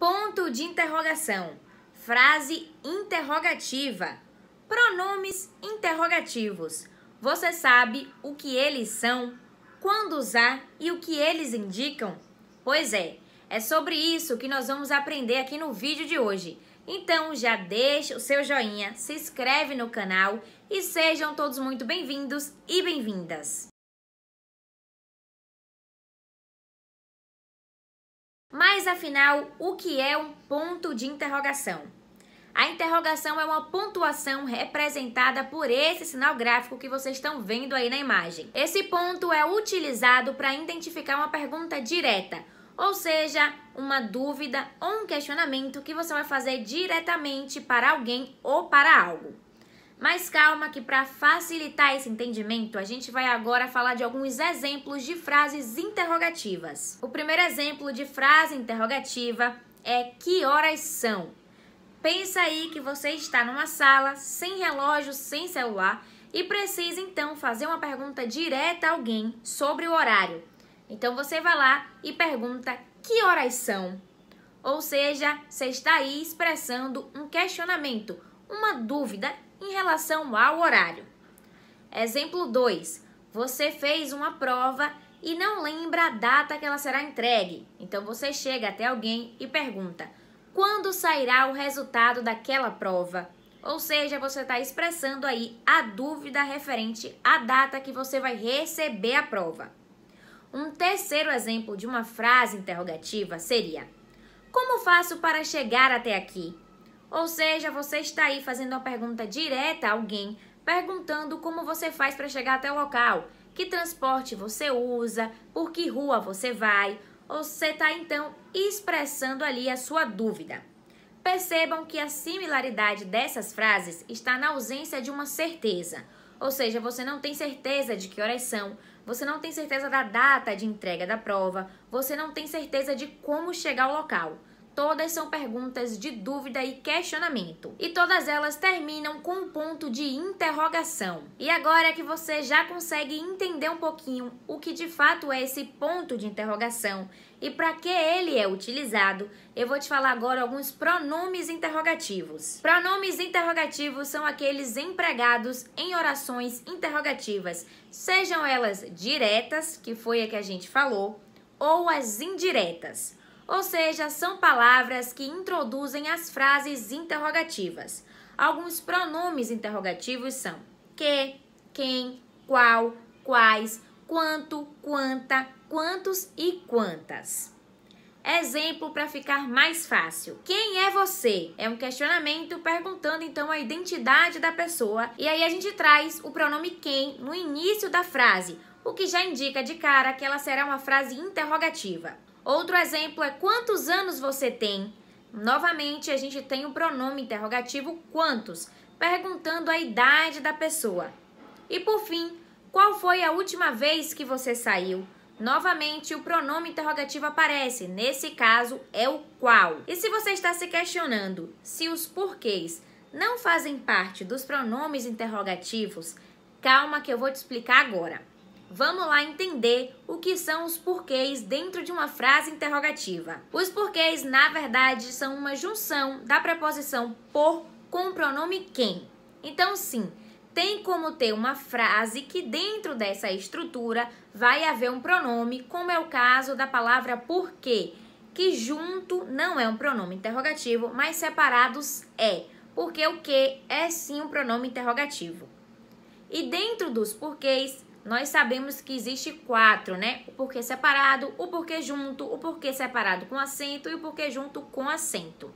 Ponto de interrogação. Frase interrogativa. Pronomes interrogativos. Você sabe o que eles são, quando usar e o que eles indicam? Pois é, é sobre isso que nós vamos aprender aqui no vídeo de hoje. Então já deixa o seu joinha, se inscreve no canal e sejam todos muito bem-vindos e bem-vindas. Mas afinal, o que é um ponto de interrogação? A interrogação é uma pontuação representada por esse sinal gráfico que vocês estão vendo aí na imagem. Esse ponto é utilizado para identificar uma pergunta direta, ou seja, uma dúvida ou um questionamento que você vai fazer diretamente para alguém ou para algo. Mas calma que para facilitar esse entendimento, a gente vai agora falar de alguns exemplos de frases interrogativas. O primeiro exemplo de frase interrogativa é que horas são? Pensa aí que você está numa sala, sem relógio, sem celular, e precisa então fazer uma pergunta direta a alguém sobre o horário. Então você vai lá e pergunta que horas são? Ou seja, você está aí expressando um questionamento, uma dúvida em relação ao horário. Exemplo 2. Você fez uma prova e não lembra a data que ela será entregue. Então você chega até alguém e pergunta: quando sairá o resultado daquela prova? Ou seja, você está expressando aí a dúvida referente à data que você vai receber a prova. Um terceiro exemplo de uma frase interrogativa seria: Como faço para chegar até aqui? Ou seja, você está aí fazendo uma pergunta direta a alguém, perguntando como você faz para chegar até o local, que transporte você usa, por que rua você vai. Você está então expressando ali a sua dúvida. Percebam que a similaridade dessas frases está na ausência de uma certeza. Ou seja, você não tem certeza de que horas são, você não tem certeza da data de entrega da prova, você não tem certeza de como chegar ao local. Todas são perguntas de dúvida e questionamento, e todas elas terminam com um ponto de interrogação. E agora é que você já consegue entender um pouquinho o que de fato é esse ponto de interrogação e para que ele é utilizado, eu vou te falar agora alguns pronomes interrogativos. Pronomes interrogativos são aqueles empregados em orações interrogativas, sejam elas diretas, que foi a que a gente falou, ou as indiretas ou seja, são palavras que introduzem as frases interrogativas. Alguns pronomes interrogativos são que, quem, qual, quais, quanto, quanta, quantos e quantas. Exemplo para ficar mais fácil. Quem é você? É um questionamento perguntando então a identidade da pessoa. E aí a gente traz o pronome quem no início da frase, o que já indica de cara que ela será uma frase interrogativa. Outro exemplo é quantos anos você tem? Novamente, a gente tem o pronome interrogativo quantos, perguntando a idade da pessoa. E por fim, qual foi a última vez que você saiu? Novamente, o pronome interrogativo aparece, nesse caso é o qual. E se você está se questionando se os porquês não fazem parte dos pronomes interrogativos, calma que eu vou te explicar agora. Vamos lá entender o que são os porquês dentro de uma frase interrogativa. Os porquês, na verdade, são uma junção da preposição por com o pronome quem. Então, sim, tem como ter uma frase que dentro dessa estrutura vai haver um pronome, como é o caso da palavra porquê, que junto não é um pronome interrogativo, mas separados é, porque o que é sim um pronome interrogativo. E dentro dos porquês nós sabemos que existe quatro, né? O porquê separado, o porquê junto, o porquê separado com acento e o porquê junto com acento.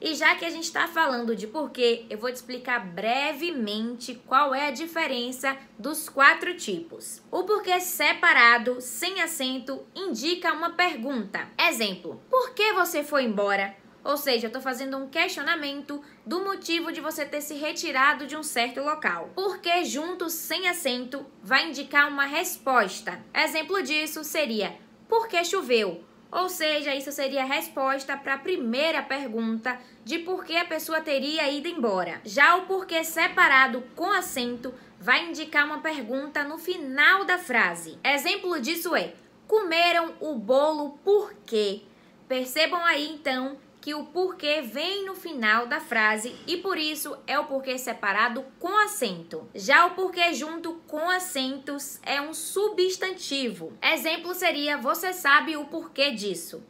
E já que a gente está falando de porquê, eu vou te explicar brevemente qual é a diferença dos quatro tipos. O porquê separado, sem acento, indica uma pergunta. Exemplo: Por que você foi embora? Ou seja, eu estou fazendo um questionamento do motivo de você ter se retirado de um certo local. Porque junto sem acento vai indicar uma resposta. Exemplo disso seria porque choveu. Ou seja, isso seria a resposta para a primeira pergunta de por que a pessoa teria ido embora. Já o porquê separado com acento vai indicar uma pergunta no final da frase. Exemplo disso é: comeram o bolo por quê? Percebam aí então que o porquê vem no final da frase e por isso é o porquê separado com acento. Já o porquê junto com acentos é um substantivo. Exemplo seria: você sabe o porquê disso.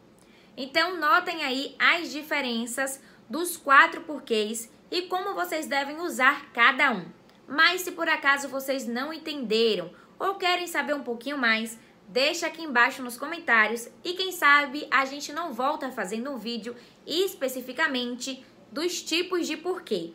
Então, notem aí as diferenças dos quatro porquês e como vocês devem usar cada um. Mas se por acaso vocês não entenderam ou querem saber um pouquinho mais, Deixa aqui embaixo nos comentários e quem sabe a gente não volta fazendo um vídeo especificamente dos tipos de porquê.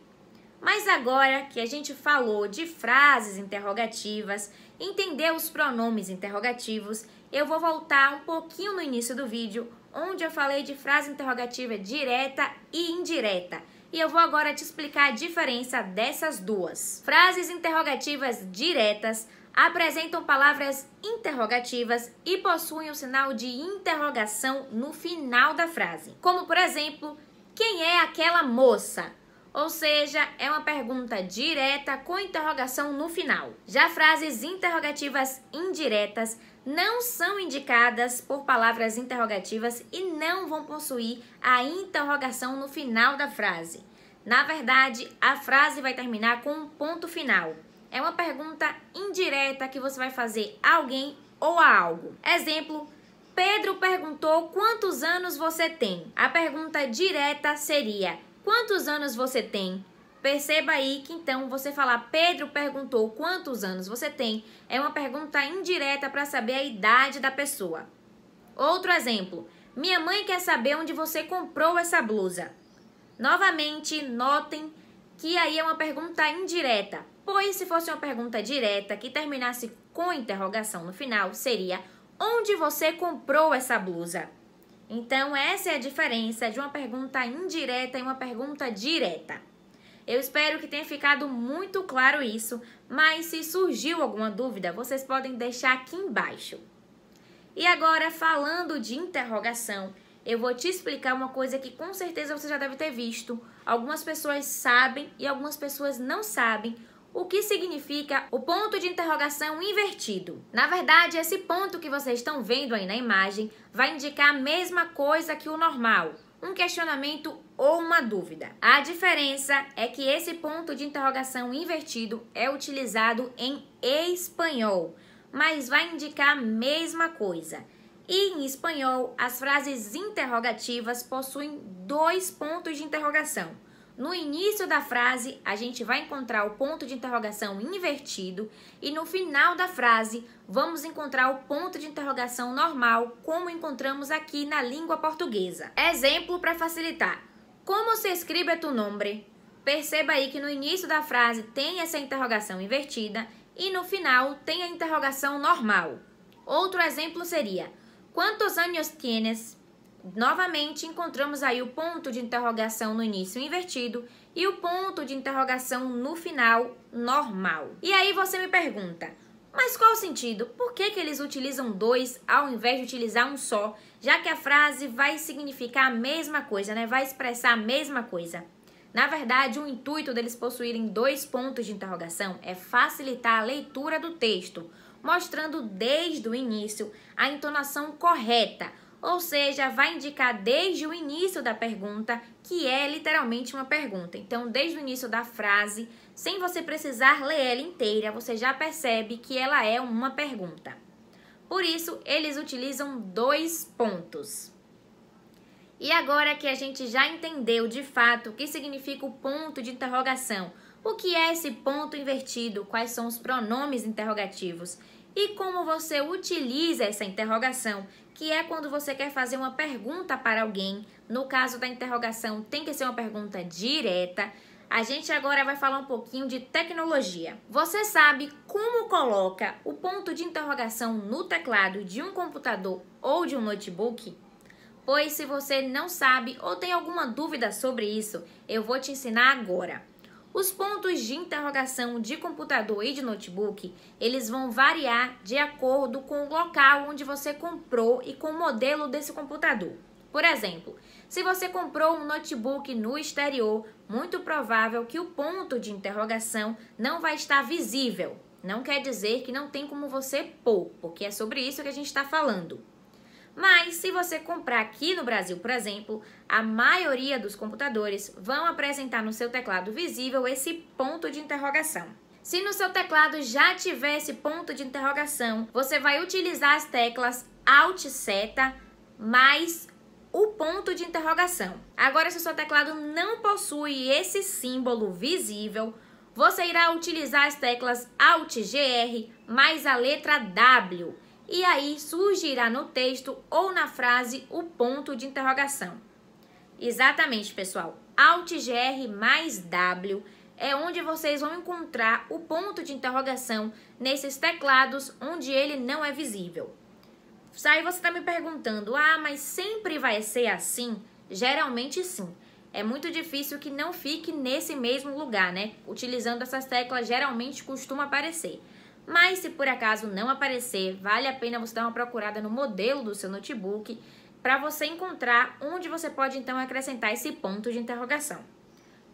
Mas agora que a gente falou de frases interrogativas, entender os pronomes interrogativos, eu vou voltar um pouquinho no início do vídeo, onde eu falei de frase interrogativa direta e indireta e eu vou agora te explicar a diferença dessas duas. Frases interrogativas diretas apresentam palavras interrogativas e possuem o sinal de interrogação no final da frase. Como, por exemplo, quem é aquela moça? Ou seja, é uma pergunta direta com interrogação no final. Já frases interrogativas indiretas não são indicadas por palavras interrogativas e não vão possuir a interrogação no final da frase. Na verdade, a frase vai terminar com um ponto final. É uma pergunta indireta que você vai fazer a alguém ou a algo. Exemplo: Pedro perguntou quantos anos você tem. A pergunta direta seria: Quantos anos você tem? Perceba aí que então você falar Pedro perguntou quantos anos você tem é uma pergunta indireta para saber a idade da pessoa. Outro exemplo: minha mãe quer saber onde você comprou essa blusa. Novamente, notem que aí é uma pergunta indireta, pois se fosse uma pergunta direta que terminasse com interrogação no final, seria onde você comprou essa blusa? Então, essa é a diferença de uma pergunta indireta e uma pergunta direta. Eu espero que tenha ficado muito claro isso, mas se surgiu alguma dúvida, vocês podem deixar aqui embaixo. E agora, falando de interrogação, eu vou te explicar uma coisa que com certeza você já deve ter visto. Algumas pessoas sabem e algumas pessoas não sabem o que significa o ponto de interrogação invertido. Na verdade, esse ponto que vocês estão vendo aí na imagem vai indicar a mesma coisa que o normal, um questionamento ou uma dúvida. A diferença é que esse ponto de interrogação invertido é utilizado em espanhol, mas vai indicar a mesma coisa. E em espanhol, as frases interrogativas possuem dois pontos de interrogação. No início da frase, a gente vai encontrar o ponto de interrogação invertido e no final da frase, vamos encontrar o ponto de interrogação normal, como encontramos aqui na língua portuguesa. Exemplo para facilitar: como se escribe tu nome? Perceba aí que no início da frase tem essa interrogação invertida e no final tem a interrogação normal. Outro exemplo seria: Quantos anos tienes? Novamente encontramos aí o ponto de interrogação no início invertido e o ponto de interrogação no final normal. E aí você me pergunta: mas qual o sentido? Por que, que eles utilizam dois ao invés de utilizar um só? Já que a frase vai significar a mesma coisa, né? Vai expressar a mesma coisa. Na verdade, o intuito deles possuírem dois pontos de interrogação é facilitar a leitura do texto, mostrando desde o início a entonação correta, ou seja, vai indicar desde o início da pergunta, que é literalmente uma pergunta. Então, desde o início da frase, sem você precisar ler ela inteira, você já percebe que ela é uma pergunta. Por isso, eles utilizam dois pontos. E agora que a gente já entendeu de fato o que significa o ponto de interrogação, o que é esse ponto invertido, quais são os pronomes interrogativos e como você utiliza essa interrogação, que é quando você quer fazer uma pergunta para alguém. No caso da interrogação, tem que ser uma pergunta direta. A gente agora vai falar um pouquinho de tecnologia. Você sabe como coloca o ponto de interrogação no teclado de um computador ou de um notebook? Pois se você não sabe ou tem alguma dúvida sobre isso, eu vou te ensinar agora. Os pontos de interrogação de computador e de notebook, eles vão variar de acordo com o local onde você comprou e com o modelo desse computador. Por exemplo, se você comprou um notebook no exterior, muito provável que o ponto de interrogação não vai estar visível. Não quer dizer que não tem como você pôr, porque é sobre isso que a gente está falando. Mas se você comprar aqui no Brasil, por exemplo, a maioria dos computadores vão apresentar no seu teclado visível esse ponto de interrogação. Se no seu teclado já tiver esse ponto de interrogação, você vai utilizar as teclas Alt seta mais o ponto de interrogação. Agora, se o seu teclado não possui esse símbolo visível, você irá utilizar as teclas Alt GR mais a letra W e aí surgirá no texto ou na frase o ponto de interrogação. Exatamente, pessoal. GR mais W é onde vocês vão encontrar o ponto de interrogação nesses teclados onde ele não é visível. Aí você está me perguntando, ah, mas sempre vai ser assim? Geralmente sim. É muito difícil que não fique nesse mesmo lugar, né? Utilizando essas teclas, geralmente costuma aparecer. Mas se por acaso não aparecer, vale a pena você dar uma procurada no modelo do seu notebook para você encontrar onde você pode então acrescentar esse ponto de interrogação.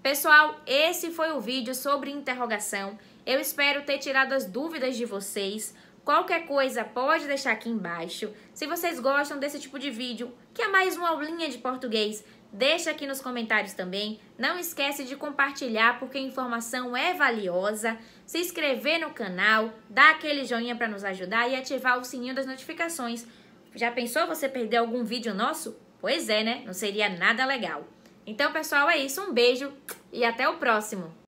Pessoal, esse foi o vídeo sobre interrogação. Eu espero ter tirado as dúvidas de vocês. Qualquer coisa pode deixar aqui embaixo. Se vocês gostam desse tipo de vídeo, que é mais uma aulinha de português, Deixa aqui nos comentários também. Não esquece de compartilhar porque a informação é valiosa. Se inscrever no canal, dar aquele joinha para nos ajudar e ativar o sininho das notificações. Já pensou você perder algum vídeo nosso? Pois é, né? Não seria nada legal. Então, pessoal, é isso. Um beijo e até o próximo.